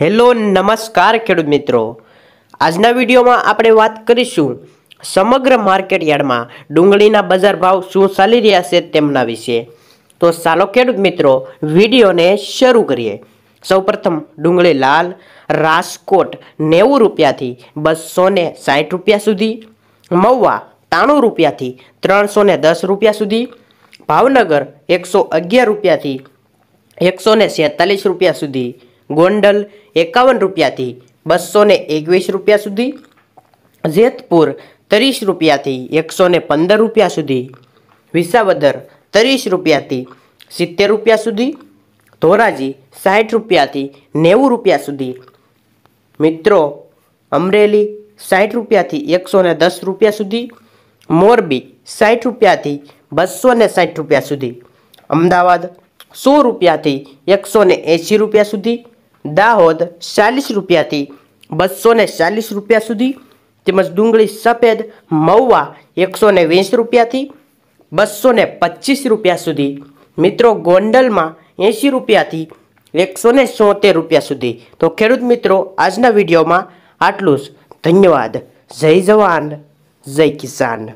hello નમસ્કાર ખેડૂત મિત્રો આજના વિડીયોમાં આપણે વાત કરીશું સમગ્ર માર્કેટ યાર્ડમાં ડુંગળીના બજાર ભાવ શું ચાલી રહ્યા છે તેમના વિશે તો ચાલો ખેડૂત મિત્રો વિડીયોને શરૂ કરીએ સૌપ્રથમ ડુંગળી લાલ રાજકોટ નેવું રૂપિયાથી બસો ને સાઠ રૂપિયા સુધી મવવા ત્રાણું રૂપિયાથી ત્રણસો ને દસ રૂપિયા સુધી ભાવનગર એકસો અગિયાર રૂપિયાથી એકસો ને રૂપિયા સુધી ગોંડલ એકાવન રૂપિયાથી બસો ને એકવીસ રૂપિયા સુધી જેતપુર ત્રીસ રૂપિયાથી એકસો ને પંદર રૂપિયા સુધી વિસાવદર ત્રીસ રૂપિયાથી સિત્તેર રૂપિયા સુધી ધોરાજી સાઠ રૂપિયાથી નેવું રૂપિયા સુધી મિત્રો અમરેલી સાઠ રૂપિયાથી એકસો ને દસ રૂપિયા સુધી મોરબી સાઠ રૂપિયાથી બસો ને સાઠ રૂપિયા સુધી અમદાવાદ સો રૂપિયાથી એકસો ને એંશી રૂપિયા સુધી દાહોદ ચાલીસ રૂપિયાથી બસો ને ચાલીસ રૂપિયા સુધી તેમજ ડુંગળી સફેદ મવવા એકસો ને વીસ રૂપિયાથી બસો ને પચીસ રૂપિયા સુધી મિત્રો ગોંડલમાં એંશી રૂપિયાથી એકસો ને સોતેર રૂપિયા સુધી તો ખેડૂત મિત્રો આજના વિડીયોમાં આટલું જ ધન્યવાદ જય જવાન જય કિસાન